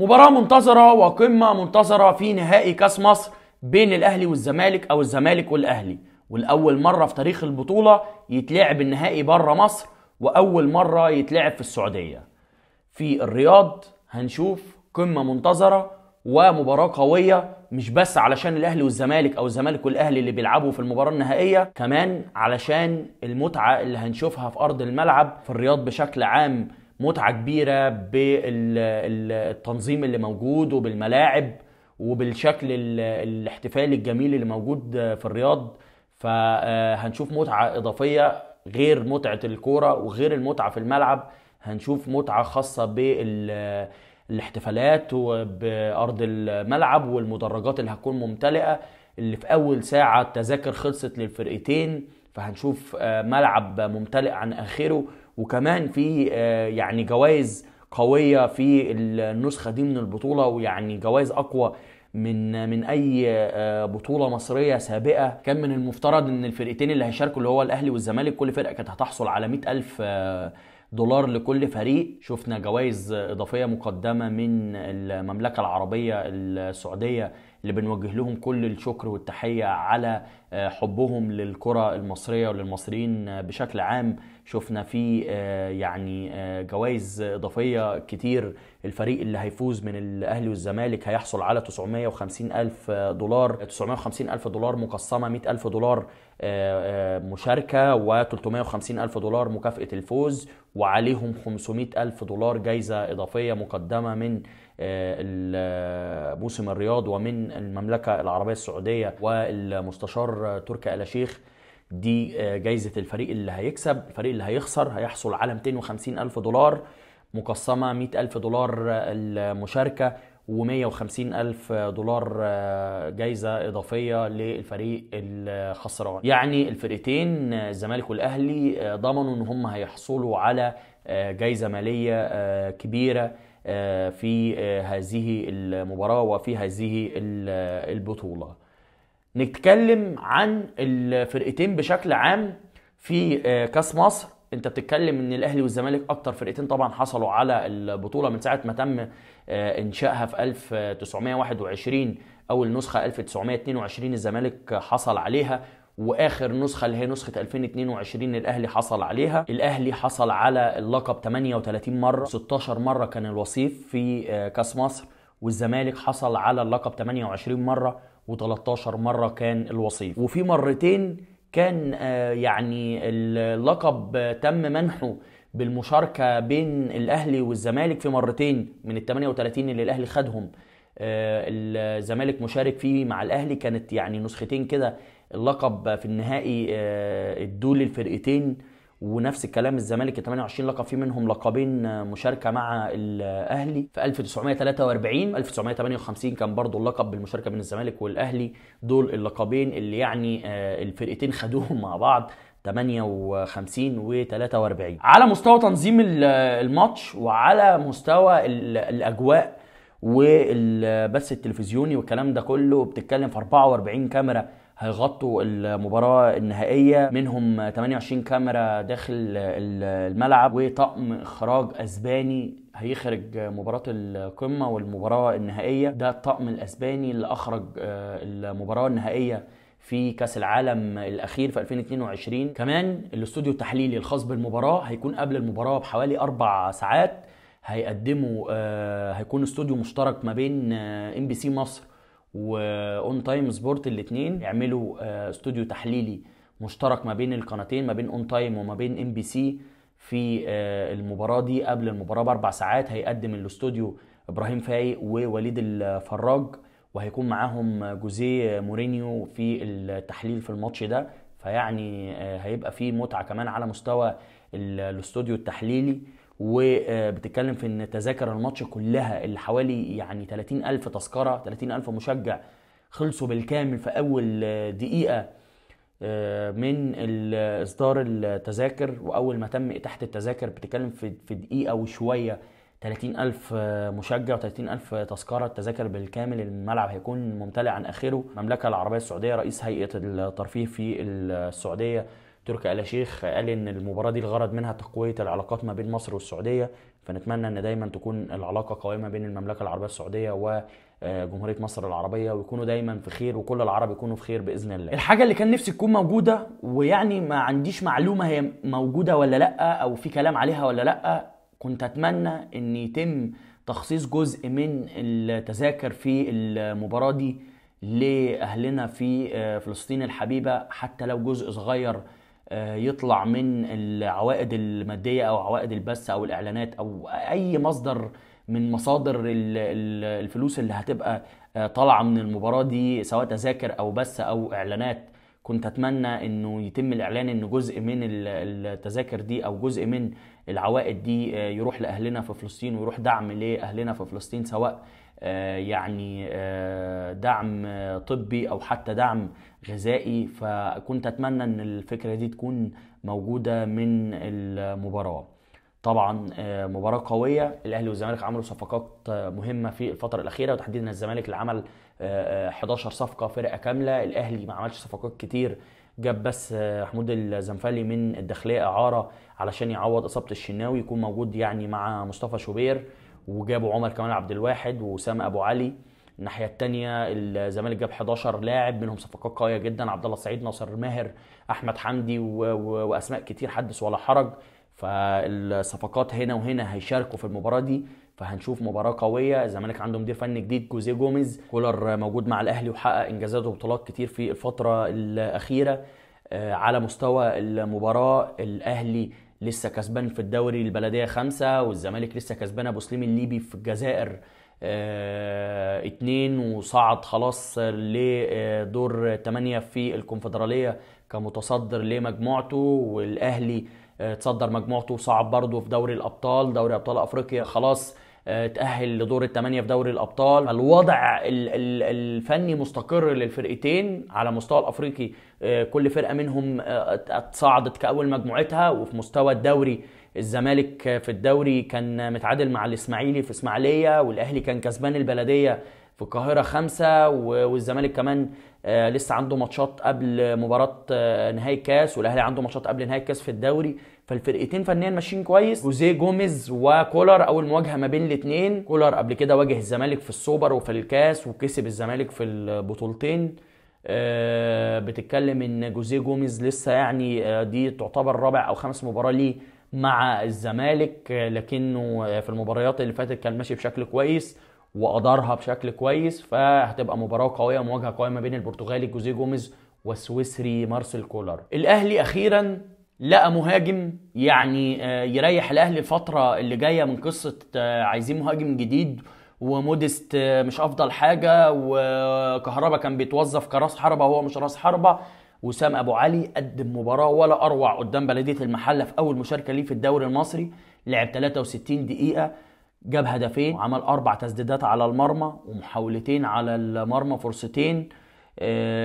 مباراة منتظرة وقمة منتظرة في نهائي كاس مصر بين الأهلي والزمالك أو الزمالك والأهلي والأول مرة في تاريخ البطولة يتلعب النهائي بره مصر وأول مرة يتلعب في السعودية في الرياض هنشوف قمة منتظرة ومباراة قوية مش بس علشان الأهلي والزمالك أو الزمالك والأهلي اللي بيلعبوا في المباراة النهائية كمان علشان المتعة اللي هنشوفها في أرض الملعب في الرياض بشكل عام متعه كبيره بالتنظيم اللي موجود وبالملاعب وبالشكل الاحتفالي الجميل اللي موجود في الرياض فهنشوف آه، متعه اضافيه غير متعه الكوره وغير المتعه في الملعب هنشوف متعه خاصه بالاحتفالات وبارض الملعب والمدرجات اللي هتكون ممتلئه اللي في اول ساعه التذاكر خلصت للفرقتين فهنشوف آه، ملعب ممتلئ عن اخره وكمان في آه، يعني جوائز قويه في النسخه دي من البطوله ويعني جوائز اقوى من من اي آه، بطوله مصريه سابقه كان من المفترض ان الفرقتين اللي هيشاركوا اللي هو الاهلي والزمالك كل فرقه كانت هتحصل على 100000 آه، دولار لكل فريق شفنا جوائز اضافيه مقدمه من المملكه العربيه السعوديه اللي بنوجه لهم كل الشكر والتحيه على حبهم للكره المصريه وللمصريين بشكل عام شفنا فيه آه، يعني آه، جوائز اضافيه كتير الفريق اللي هيفوز من الاهلي والزمالك هيحصل على 950 الف آه، دولار 950 الف دولار مقسمه 100 الف دولار مشاركه و350 الف دولار مكافاه الفوز وعليهم 500 الف دولار جائزه اضافيه مقدمه من موسم الرياض ومن المملكه العربيه السعوديه والمستشار تركي آل شيخ دي آه، جايزه الفريق اللي هيكسب الفريق اللي هيخسر هيحصل على 250 الف دولار مقسمه 100 الف دولار آه، المشاركه و150 ألف دولار آه، جايزة إضافية للفريق الخسران يعني الفرقتين الزمالك والأهلي ضمنوا أن هم هيحصلوا على جايزة مالية كبيرة في هذه المباراة وفي هذه البطولة نتكلم عن الفرقتين بشكل عام في آه، كاس مصر انت بتتكلم ان الاهلي والزمالك اكتر فرقتين طبعا حصلوا على البطوله من ساعه ما تم آه، انشائها في 1921 اول نسخه 1922 الزمالك حصل عليها واخر نسخه اللي هي نسخه 2022 الاهلي حصل عليها الاهلي حصل على اللقب 38 مره 16 مره كان الوصيف في آه، كاس مصر والزمالك حصل على اللقب 28 مره و13 مره كان الوصيف وفي مرتين كان آه، يعني اللقب تم منحه بالمشاركه بين الاهلي والزمالك في مرتين من ال 38 اللي الاهلي خدهم آه، الزمالك مشارك فيه مع الاهلي كانت يعني نسختين كده اللقب في النهائي ادوه آه، للفرقتين ونفس الكلام الزمالك ال 28 لقب في منهم لقبين آه، مشاركه مع الاهلي في 1943 1958 كان برضو اللقب بالمشاركه بين الزمالك والاهلي دول اللقبين اللي يعني آه، الفرقتين خدوهم مع بعض 58 و 43 على مستوى تنظيم آه، الماتش وعلى مستوى الاجواء والبث التلفزيوني والكلام ده كله بتتكلم في 44 كاميرا هيغطوا المباراة النهائية منهم 28 كاميرا داخل الملعب وطقم إخراج أسباني هيخرج مباراة القمة والمباراة النهائية ده الطقم الأسباني اللي أخرج آه، المباراة النهائية في كاس العالم الاخير في 2022 كمان الاستوديو التحليلي الخاص بالمباراه هيكون قبل المباراه بحوالي اربع ساعات هيقدموا آه، هيكون استوديو مشترك ما بين آه، ام بي سي مصر واون تايم سبورت الاثنين يعملوا آه، استوديو تحليلي مشترك ما بين القناتين ما بين اون تايم وما بين ام بي سي في آه، المباراه دي قبل المباراه باربع ساعات هيقدم الاستوديو ابراهيم فايق ووليد الفراج وهيكون معاهم جوزيه مورينيو في التحليل في الماتش ده فيعني آه، هيبقى فيه متعه كمان على مستوى الاستوديو التحليلي وبتتكلم في ان تذاكر الماتش كلها اللي حوالي يعني 30 ألف تذكرة 30 ألف مشجع خلصوا بالكامل في أول دقيقة آه، من إصدار التذاكر وأول ما تم إتاحة التذاكر بتتكلم في دقيقة وشوية 30 ألف آه، مشجع و30 ألف تذكرة التذاكر بالكامل الملعب هيكون ممتلئ عن آخره المملكة العربية السعودية رئيس هيئة الترفيه في السعودية تركي آل شيخ قال ان المباراه دي الغرض منها تقويه العلاقات ما بين مصر والسعوديه فنتمنى ان دايما تكون العلاقه قويه ما بين المملكه العربيه السعوديه و آه، جمهوريه مصر العربيه ويكونوا دايما في خير وكل العرب يكونوا في خير باذن الله الحاجه اللي كان نفسي تكون موجوده ويعني ما عنديش معلومه هي موجوده ولا لا او في كلام عليها ولا لا كنت اتمنى ان يتم تخصيص جزء من التذاكر في المباراه دي لاهلنا في آه، فلسطين الحبيبه حتى لو جزء صغير آه، يطلع من العوائد الماديه او عوائد البث او الاعلانات او اي مصدر من مصادر الفلوس اللي هتبقى آه، طالعه من المباراه دي سواء تذاكر او بث او اعلانات كنت اتمنى انه يتم الاعلان ان جزء من التذاكر دي او جزء من العوائد دي آه، يروح لاهلنا في فلسطين ويروح دعم لاهلنا في فلسطين سواء آه، يعني آه، دعم طبي او حتى دعم غذائي فكنت اتمنى ان الفكره دي تكون موجوده من المباراه طبعا مباراه قويه الاهلي والزمالك عملوا صفقات مهمه في الفتره الاخيره وتحديدا الزمالك اللي عمل 11 صفقه فرقه كامله الاهلي ما عملش صفقات كتير جاب بس محمود آه، الزنفلي من الداخليه اعاره علشان يعوض اصابه الشناوي يكون موجود يعني مع مصطفى شوبير وجابوا عمر كمال عبد الواحد وسام ابو علي الناحيه الثانيه الزمالك جاب 11 لاعب منهم صفقات قويه جدا عبد الله السعيد ناصر ماهر احمد حمدي و... و... واسماء كتير حدث ولا حرج فالصفقات هنا وهنا هيشاركوا في المباراه دي فهنشوف مباراه قويه الزمالك عنده مدير فني جديد جوزيه جوميز كولر موجود مع الاهلي وحقق انجازات وبطولات كتير في الفتره الاخيره آه، على مستوى المباراه الاهلي لسه كسبان في الدوري البلديه خمسة والزمالك لسه كسبان ابو سليم الليبي في الجزائر اه اتنين وصعد خلاص لدور تمانية في الكونفدرالية كمتصدر لمجموعته والاهلي آه، تصدر مجموعته وصعد برضه في دوري الابطال دوري ابطال افريقيا خلاص آه، تأهل لدور الثمانية في دوري الأبطال الوضع الفني مستقر للفرقتين على مستوى الأفريقي آه، كل فرقة منهم آه، اتصعدت كأول مجموعتها وفي مستوى الدوري الزمالك في الدوري كان متعادل مع الإسماعيلي في إسماعيلية والأهلي كان كسبان البلدية في القاهرة خمسة والزمالك كمان لسه عنده ماتشات قبل مباراة نهائي كاس والأهلي عنده ماتشات قبل نهائي كاس في الدوري فالفرقتين فنيا ماشيين كويس جوزيه جوميز وكولر اول مواجهه ما بين الاثنين كولر قبل كده واجه الزمالك في السوبر وفي الكاس وكسب الزمالك في البطولتين أه بتتكلم ان جوزيه جوميز لسه يعني آه، دي تعتبر رابع او خامس مباراه ليه مع الزمالك آه، لكنه آه، في المباريات اللي فاتت كان ماشي بشكل كويس وادارها بشكل كويس فهتبقى مباراه قويه مواجهه قويه ما بين البرتغالي جوزيه جوميز والسويسري مارسيل كولر الاهلي اخيرا لقى مهاجم يعني آه، يريح الاهلي الفتره اللي جايه من قصه آه، عايزين مهاجم جديد وموديست آه، مش افضل حاجه وكهربا كان بيتوظف كراس حربه وهو مش راس حربه وسام ابو علي قدم مباراه ولا اروع قدام بلديه المحله في اول مشاركه ليه في الدوري المصري لعب 63 دقيقه جاب هدفين وعمل اربع تسديدات على المرمى ومحاولتين على المرمى فرصتين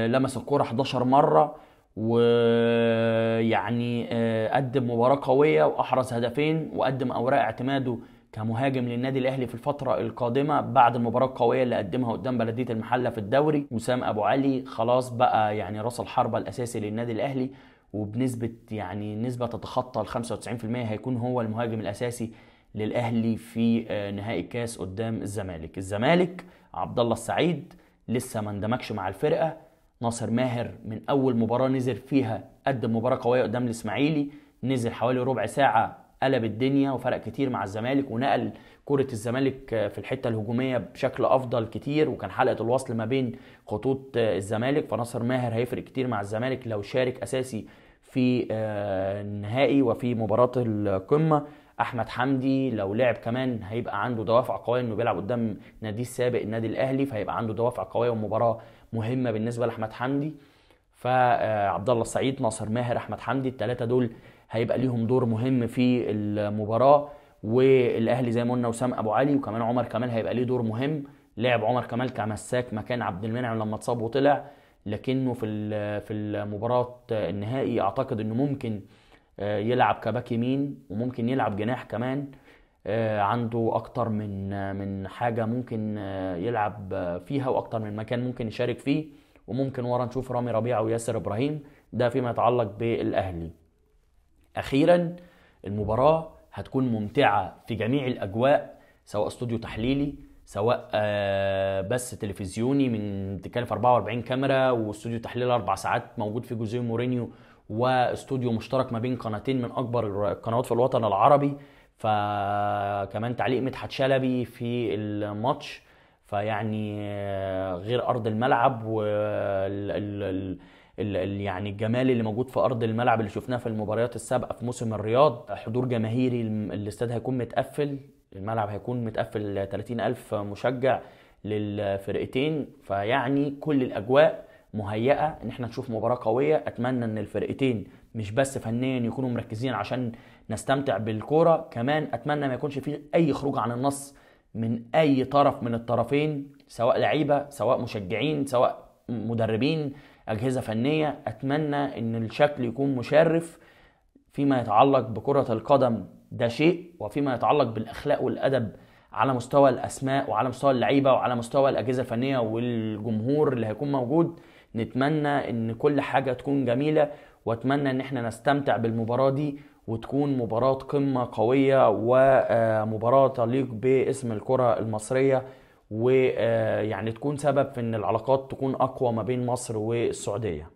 لمس الكوره 11 مره ويعني آه، قدم مباراة قوية وأحرز هدفين وقدم أوراق اعتماده كمهاجم للنادي الاهلي في الفتره القادمه بعد المباراه القويه اللي قدمها قدام بلديه المحله في الدوري وسام ابو علي خلاص بقى يعني راس الحربه الاساسي للنادي الاهلي وبنسبه يعني نسبه تتخطى ال 95% هيكون هو المهاجم الاساسي للاهلي في آه، نهائي كاس قدام الزمالك الزمالك عبد الله السعيد لسه ما اندمجش مع الفرقه ناصر ماهر من اول مباراه نزل فيها قدم مباراه قويه قدام الاسماعيلي نزل حوالي ربع ساعه قلب الدنيا وفرق كتير مع الزمالك ونقل كرة الزمالك في الحتة الهجومية بشكل أفضل كتير وكان حلقة الوصل ما بين خطوط الزمالك فناصر ماهر هيفرق كتير مع الزمالك لو شارك أساسي في آه، النهائي وفي مباراة القمة احمد حمدي لو لعب كمان هيبقى عنده دوافع قويه انه بيلعب قدام نادي السابق النادي الاهلي فهيبقى عنده دوافع قويه ومباراه مهمه بالنسبه لاحمد حمدي فعبد آه، الله السعيد ناصر ماهر احمد حمدي الثلاثه دول هيبقى ليهم دور مهم في المباراه والاهلي زي ما قلنا وسام ابو علي وكمان عمر كمال هيبقى ليه دور مهم لعب عمر كمال كمساك مكان عبد المنعم لما اتصاب وطلع لكنه في في المباراه النهائي اعتقد انه ممكن آه، يلعب كباك يمين وممكن يلعب جناح كمان آه، عنده اكتر من من حاجه ممكن آه، يلعب فيها واكتر من مكان ممكن يشارك فيه وممكن ورا نشوف رامي ربيعه وياسر ابراهيم ده فيما يتعلق بالاهلي اخيرا المباراه هتكون ممتعه في جميع الاجواء سواء استوديو تحليلي سواء بث تلفزيوني من تكلف 44 كاميرا واستوديو تحليل اربع ساعات موجود في جوزيه مورينيو واستوديو مشترك ما بين قناتين من اكبر القنوات في الوطن العربي فكمان تعليق مدحت شلبي في الماتش فيعني غير ارض الملعب وال يعني الجمال اللي موجود في ارض الملعب اللي شفناه في المباريات السابقه في موسم الرياض حضور جماهيري الاستاد هيكون متقفل الملعب هيكون متقفل 30 ألف مشجع للفرقتين فيعني كل الأجواء مهيئه ان احنا نشوف مباراه قويه اتمنى ان الفرقتين مش بس فنيا يكونوا مركزين عشان نستمتع بالكوره كمان اتمنى ما يكونش فيه اي خروج عن النص من اي طرف من الطرفين سواء لعيبه سواء مشجعين سواء مدربين اجهزه فنيه اتمنى ان الشكل يكون مشرف فيما يتعلق بكره القدم ده شيء وفيما يتعلق بالاخلاق والادب على مستوى الاسماء وعلى مستوى اللعيبه وعلى مستوى الاجهزه الفنيه والجمهور اللي هيكون موجود نتمنى ان كل حاجه تكون جميله واتمنى ان احنا نستمتع بالمباراه دي وتكون مباراة قمة قوية ومباراة آه، تليق باسم الكرة المصرية ويعني آه، تكون سبب في ان العلاقات تكون اقوى ما بين مصر والسعودية